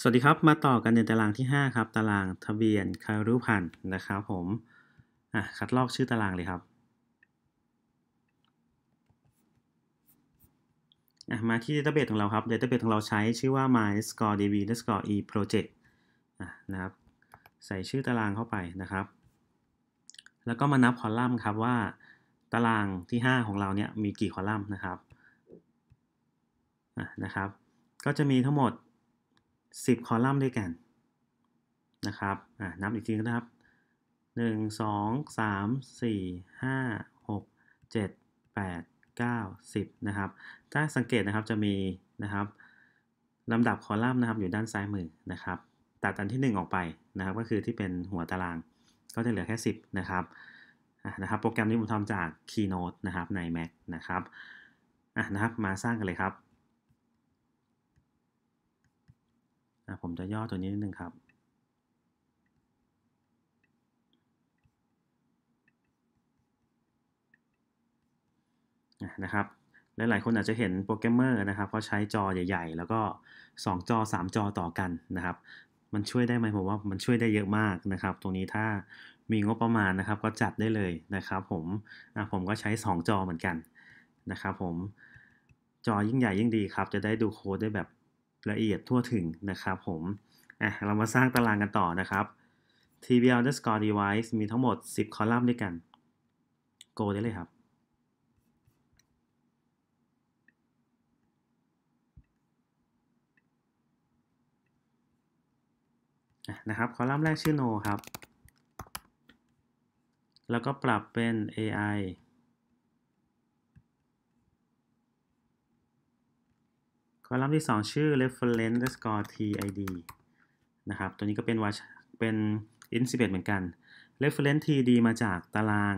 สวัสดีครับมาต่อกันในตารางที่ 5 ครับ ตารางทะเบียนคารุพันธ์นะครับผมอ่ะคัดลอกชื่อตารางเลยครับอ่ะมาที่ d a t a b a s ของเราครับ database ของเราใช้ชื่อว่า myscoredb underscore e project อ่ะนะครับใส่ชื่อตารางเข้าไปนะครับ แล้วก็มานับคอลัมน์ครับว่าตารางที่ 5 ของเราเนี่ยมีกี่คอลัมน์นะครับอ่ะนะครับก็จะมีทั้งหมด10 คอลัมน์ด้วยกันนะครับนับอีกทีนะครับ 1 2 3 4 5 6 7 8 9 10 นะครับ ถ้าสังเกตนะครับจะมีนะครับลำดับคอลัมน์นะครับอยู่ด้านซ้ายมือนะครับตัดอันที่ 1 ออกไปนะครับก็คือที่เป็นหัวตารางก็จะเหลือแค่ 10 นะครับนะครับโปรแกรมนี้ผมทำจาก Keynote นะครับใน Mac นะครับอ่ะนะครับมาสร้างกันเลยครับนะผมจะย่อตัวนี้นิดนึงครับนะครับ หลายๆคนอาจจะเห็นโปรแกรมเมอร์นะครับเขาใช้จอใหญ่ๆ แล้วก็ 2 จอ 3 จอต่อกันนะครับ มันช่วยได้ไหมผมว่ามันช่วยได้เยอะมากนะครับ ตรงนี้ถ้ามีงบประมาณนะครับ ก็จัดได้เลยนะครับ ผมผมก็ใช้ 2 จอเหมือนกันนะครับผมจอยิ่งใหญ่ยิ่งดีครับ จะได้ดูโค้ดได้แบบละเอียดทั่วถึงนะครับผม อ่ะ เรามาสร้างตารางกันต่อนะครับ tbl underscore device มีทั้งหมด 10 คอลัมน์ด้วยกัน go ได้เลยครับนะครับ คอลัมน์แรกชื่อ no ครับ แล้วก็ปรับเป็น ai อลัมน์ที่ 2 ชื่อ reference score tid นะครับ ตัวนี้ก็เป็นวาชเป็น int e 1เหมือนกัน reference td มาจากตาราง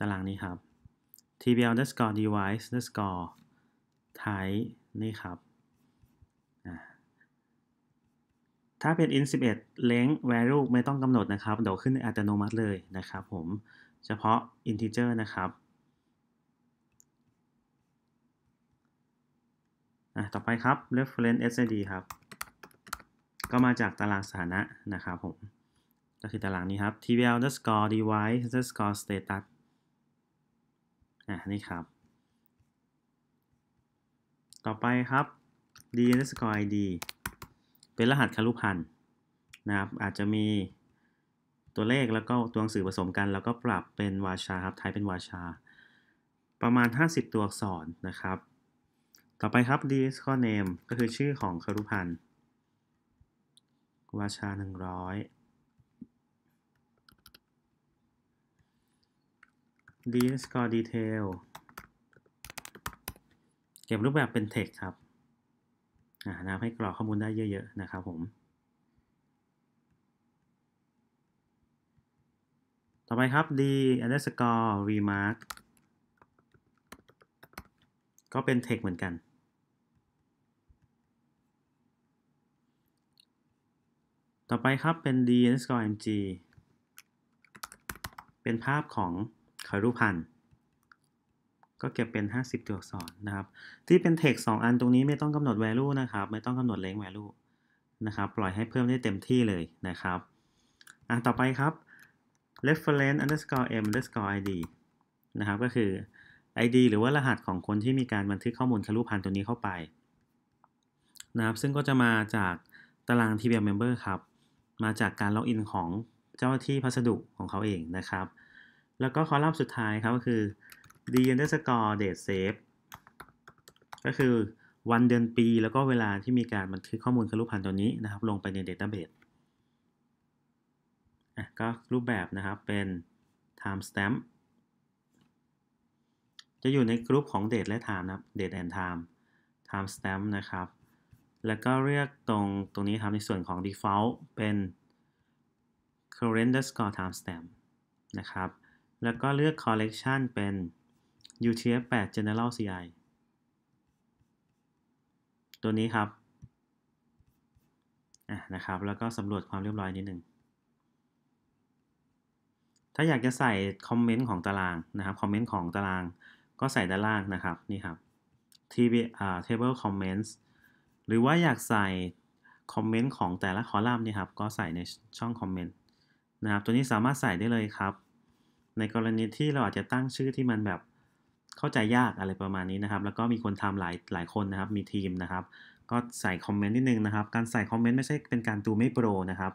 ตารางนี้ครับ tbl underscore device underscore type นี่ครับ ถ้าเป็น int e 1 length value ไม่ต้องกำหนดนะครับ เดี๋ยวขึ้นอัตโนมัติเลยนะครับผมเฉพาะ integer นะครับะต่อไปครับ reference s d ครับ ก็มาจากตารางสถานะนะครับผม ก็คือตารางนี้ครับ tbl underscore device underscore status อ่ะนี่ครับ ต่อไปครับ d underscore id เป็นรหัสคารุพันธ์นะครับ อาจจะมีตัวเลขแล้วก็ตัวหนังสือผสมกัน แล้วก็ปรับเป็นวาชาครับ ไทยเป็นวาชา ประมาณ 50 ตัวอักษรนะครับต่อไปครับ list c o name ก็คือชื่อของครุพันธ์วาชา 100 list c o detail เก็บรูปแบบเป็น text ครับนะให้กรอกข้อมูลได้เยอะๆนะครับผม ต่อไปครับ d underscore remark ก็เป็น text เหมือนกันต่อไปครับ เป็น d underscore mg เป็นภาพของคารูปพันธ์ ก็เก็บเป็น 50 ตัวอักษรนะครับ ที่เป็น text 2 อันตรงนี้ไม่ต้องกำหนด value นะครับ ไม่ต้องกำหนด length value นะครับ ปล่อยให้เพิ่มได้เต็มที่เลยนะครับ อ่ะ ต่อไปครับ reference underscore m underscore id นะครับ ก็คือ id หรือว่ารหัสของคนที่มีการบันทึกข้อมูลคารูพันตัวนี้เข้าไปนะครับซึ่งก็จะมาจากตาราง TBL member ครับมาจากการล็อกอินของเจ้าหน้าที่พัสดุของเขาเองนะครับ แล้วก็คอลัมน์สุดท้ายครับก็คือ d underscore date save ก็คือวันเดือนปีแล้วก็เวลาที่มีการบันทึกข้อมูลคลูพันตัวนี้นะครับ ลงไปในเดต้าเบสอ่ะก็รูปแบบนะครับเป็น timestamp จะอยู่ในกรุ๊ปของ date และ time นะครับ date and time timestamp นะครับแล้วก็เรียกตรง ตรงนี้ครับในส่วนของ default เป็น current score timestamp นะครับ แล้วก็เลือก collection เป็น UTF-8 general CI ตัวนี้ครับะนะครับ แล้วก็สำรวจความเรียบร้อยนิดหนึ่ง ถ้าอยากจะใส่คอมเมนต์ของตารางนะครับ คอมเมนต์ของตารางก็ใส่ด้านล่างนะครับ นี่ครับ table comments หรือว่าอยากใส่คอมเมนต์ของแต่ละคอลัมน์เนี่ยครับ ก็ใส่ในช่องคอมเมนต์นะครับ ตัวนี้สามารถใส่ได้เลยครับ ในกรณีที่เราอาจจะตั้งชื่อที่มันแบบเข้าใจยากอะไรประมาณนี้นะครับ แล้วก็มีคนทำหลายหลายคนนะครับ มีทีมนะครับ ก็ใส่คอมเมนต์นิดนึงนะครับ การใส่คอมเมนต์ไม่ใช่เป็นการดูไม่โปรนะครับ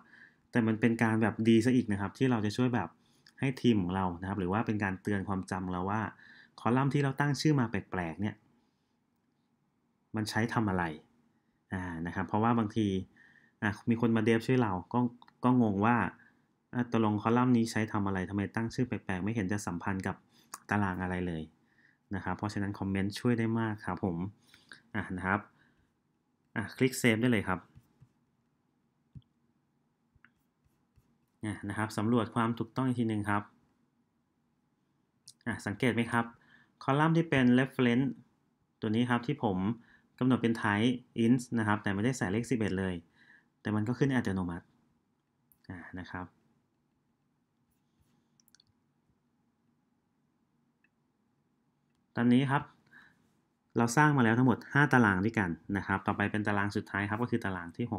แต่มันเป็นการแบบดีซะอีกนะครับ ที่เราจะช่วยแบบให้ทีมของเรานะครับ หรือว่าเป็นการเตือนความจำเราว่าคอลัมน์ที่เราตั้งชื่อมาแปลกๆเนี่ย มันใช้ทำอะไรอ่า นะครับ เพราะว่าบางที อ่ามีคนมาเดฟช่วยเรา ก็ก็งงว่าตกลงคอลัมน์นี้ใช้ทำอะไรทำไมตั้งชื่อแปลกๆ ไม่เห็นจะสัมพันธ์กับ ตารางอะไรเลย นะครับ เพราะฉะนั้นคอมเมนต์ช่วยได้มากครับผม อ่ะนะครับ อ่ะคลิกเซฟได้เลยครับนะครับ สำรวจความถูกต้องอีกทีหนึ่งครับ สังเกตไหมครับ คอลัมน์ที่เป็น reference ตัวนี้ครับที่ผมกำหนดเป็น type int นะครับ แต่ไม่ได้ใส่เลข11 เลย แต่มันก็ขึ้นอัตโนมัตินะครับ ตอนนี้ครับ เราสร้างมาแล้วทั้งหมด 5 ตารางด้วยกันนะครับ ต่อไปเป็นตารางสุดท้ายครับ ก็คือตารางที่6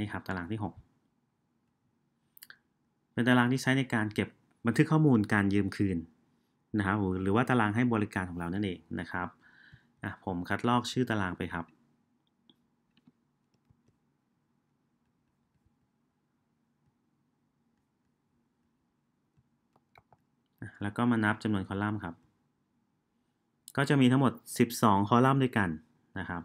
นี่ครับ ตารางที่ 6 เป็นตารางที่ใช้ในการเก็บบันทึกข้อมูลการยืมคืนนะครับหรือว่าตารางให้บริการของเรานั่นเองนะครับผมคัดลอกชื่อตารางไปครับ แล้วก็มานับจำนวนคอลัมน์ครับ ก็จะมีทั้งหมด 12 คอลัมน์ด้วยกันนะครับ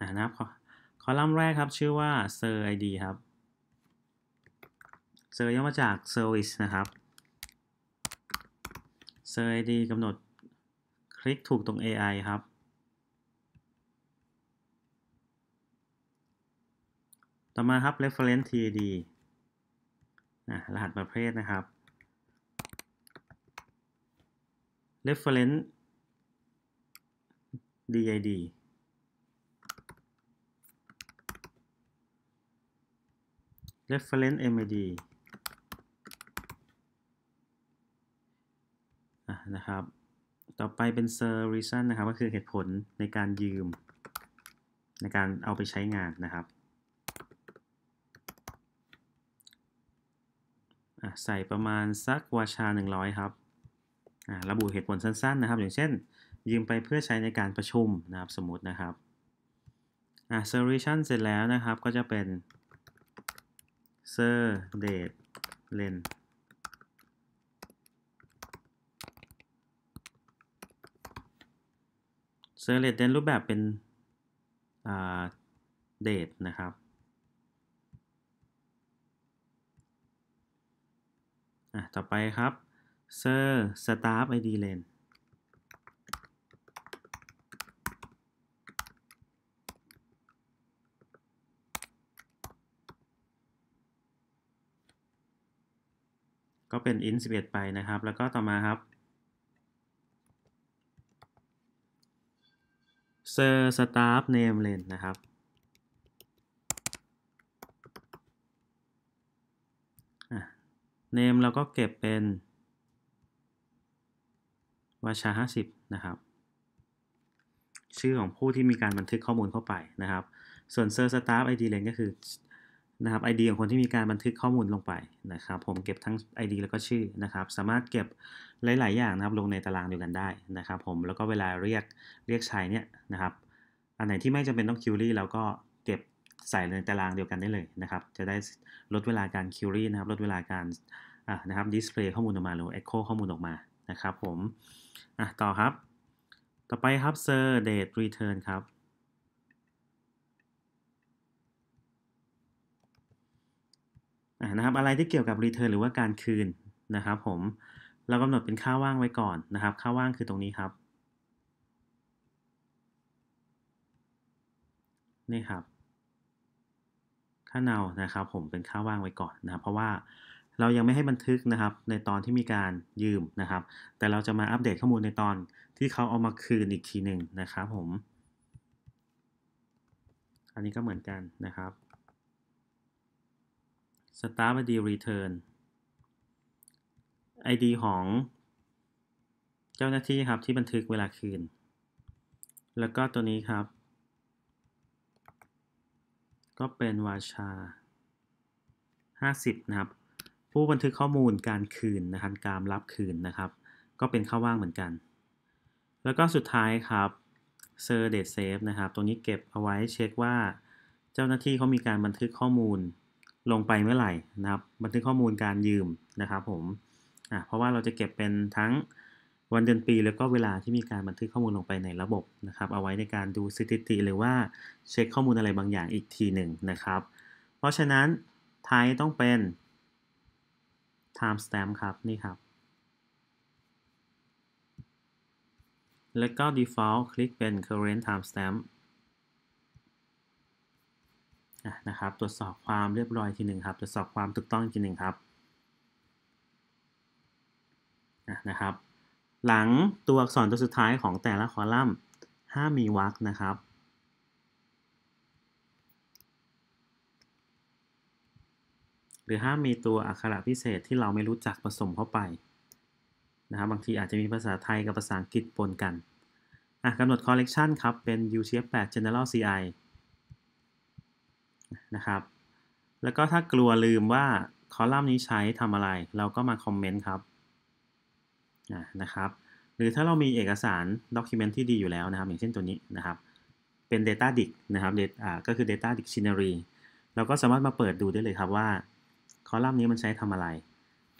นครับคอลัมน์แรกครับชื่อว่า ser id ครับ ser ย่อมาจาก service นะครับ ser id กำหนดคลิกถูกตรง ai ครับ ต่อมาครับ reference tid รหัสประเภทนะครับ reference did reference mid นะครับ ต่อไปเป็น s i r reason นะครับก็คือเหตุผลในการยืม ในการเอาไปใช้งานนะครับ ใส่ประมาณสักวาชา100 ครับ ระบุเหตุผลสั้นๆ นะครับ อย่างเช่น ยืมไปเพื่อใช้ในการประชุมนะครับสมมตินะครับ solution เสร็จแล้วนะครับก็จะเป็นเซอร์เดทเลนเซอร์เลดเลนรูปแบบเป็นเดทนะครับต่อไปครับเซอร์สตาร์ไอดีเลนก็เป็น int 11 ไปนะครับ แล้วก็ต่อมาครับ s i r staff name len นะครับเนมเราก็เก็บเป็นวาชา50นะครับ ชื่อของผู้ที่มีการบันทึกข้อมูลเข้าไปนะครับ ส่วน ser staff id len ก็คือนะครับ ID ของคนที่มีการบันทึกข้อมูลลงไปนะครับ ผมเก็บทั้ง ID แล้วก็ชื่อนะครับ สามารถเก็บหลายๆ อย่างนะครับลงในตารางเดียวกันได้นะครับ ผมแล้วก็เวลาเรียกเรียกใช้เนี่ยนะครับ อันไหนที่ไม่จำเป็นต้องคิวรี่เราก็เก็บใส่ในตารางเดียวกันได้เลยนะครับ จะได้ลดเวลาการคิวรี่นะครับลดเวลาการานะครับดิสเพลย์ข้อมูลออกมาหรือเอ็กโคข้อมูลออกมานะครับผมต่อครับ ต่อไปครับ s ์เดทรีเทิร์นครับนะครับ อะไรที่เกี่ยวกับรีเทิร์นหรือว่าการคืนนะครับ ผมเรากำหนดเป็นค่าว่างไว้ก่อนนะครับ ค่าว่างคือตรงนี้ครับนี่ครับ ค่าเนานะครับ ผมเป็นค่าว่างไว้ก่อนนะครับ เพราะว่าเรายังไม่ให้บันทึกนะครับ ในตอนที่มีการยืมนะครับ แต่เราจะมาอัปเดตข้อมูลในตอนที่เขาเอามาคืนอีกทีหนึ่งนะครับ ผม อันนี้ก็เหมือนกันนะครับ start id return id ของ เจ้าหน้าที่ครับที่บันทึกเวลาคืน แล้วก็ตัวนี้ครับ ก็เป็นวาชา 50 นะครับ ผู้บันทึกข้อมูลการคืนนะครับการรับคืนนะครับ ก็เป็นข้าว่างเหมือนกัน แล้วก็สุดท้ายครับ s e r d a t e save นะครับตัวนี้เก็บเอาไว้เช็คว่าเจ้าหน้าที่เขามีการบันทึกข้อมูลลงไปเมื่อไหร่นะครับ บันทึกข้อมูลการยืมนะครับผมอ่เพราะว่าเราจะเก็บเป็นทั้งวันเดือนปี แล้วก็เวลาที่มีการบันทึกข้อมูลลงไปในระบบนะครับเอาไว้ในการดูสถิติ หรือว่าเช็คข้อมูลอะไรบางอย่างอีกทีหนึ่งนะครับ เพราะฉะนั้น้ายต้องเป็น timestamp ครับนี่ครับแล้วก็ default คลิกเป็น current timestamp นะครับ ตรวจสอบความเรียบร้อยทีหนึ่งครับ ตรวจสอบความถูกต้องทีหนึ่งครับนะครับ หลังตัวอักษรตัวสุดท้ายของแต่ละคอลัมน์ห้ามมีวรรคนะครับ หรือห้ามมีตัวอักขระพิเศษที่เราไม่รู้จักผสมเข้าไปนะครับ บางทีอาจจะมีภาษาไทยกับภาษาอังกฤษปนกัน กำหนดคอลเลกชันครับเป็น u c f 8 general ci นะครับ แล้วก็ถ้ากลัวลืมว่าคอลัมน์นี้ใช้ทำอะไร เราก็มาคอมเมนต์ครับนะครับ หรือถ้าเรามีเอกสารด็อกิเมนต์ที่ดีอยู่แล้วนะครับ อย่างเช่นตัวนี้นะครับ เป็น Data d i c นะครับก็คือ Data Dictionary เราก็สามารถมาเปิดดูได้เลยครับว่าคอลัมน์นี้มันใช้ทำอะไร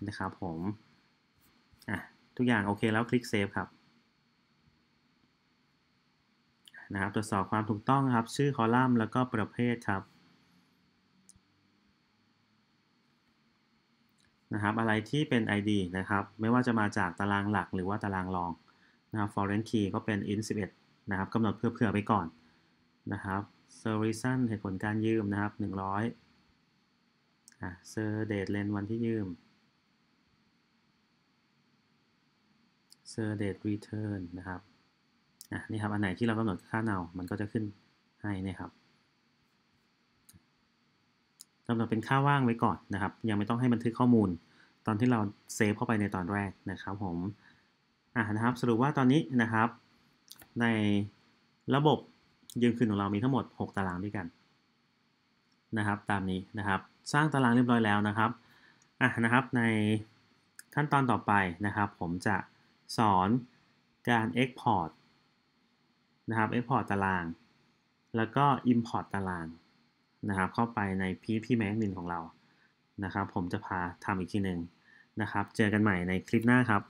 นะครับผมอ่ะทุกอย่างโอเคแล้วคลิกเซฟครับ นะครับตรวจสอบความถูกต้องครับ ชื่อคอลัมน์แล้วก็ประเภทครับนะครับอะไรที่เป็น ID นะครับ ไม่ว่าจะมาจากตารางหลักหรือว่าตารางรองนะครับ foreign key ก็เป็น int 11 นะครับกำหนดเพื่อๆไปก่อนนะครับ serve reason เหตุผลการยืมนะครับ 100อ่ะ s e r date l e n วันที่ยืม s e r date return นะครับอ่ะนี่ครับ อันไหนที่เรากำหนดค่าเนา มันก็จะขึ้นให้นะครับำเนดเป็นค่าว่างไว้ก่อนนะครับ ยังไม่ต้องให้บันทึกข้อมูล ตอนที่เราเซฟเข้าไปในตอนแรกนะครับผมอ่านะครับสรุปว่าตอนนี้นะครับ ในระบบยืมคืนของเรามีทั้งหมด 6 ตารางด้วยกันนะครับ ตามนี้นะครับสร้างตารางเรียบร้อยแล้วนะครับอ่านะครับในขั้นตอนต่อไปนะครับ ผมจะสอนการ Export นะครับ Export ตาราง แล้วก็ Import ตารางนะครับเข้าไปใน p พี m แม a z i n e ของเรานะครับผมจะพาทำอีกทีหนึ่งนะครับ เจอกันใหม่ในคลิปหน้าครับ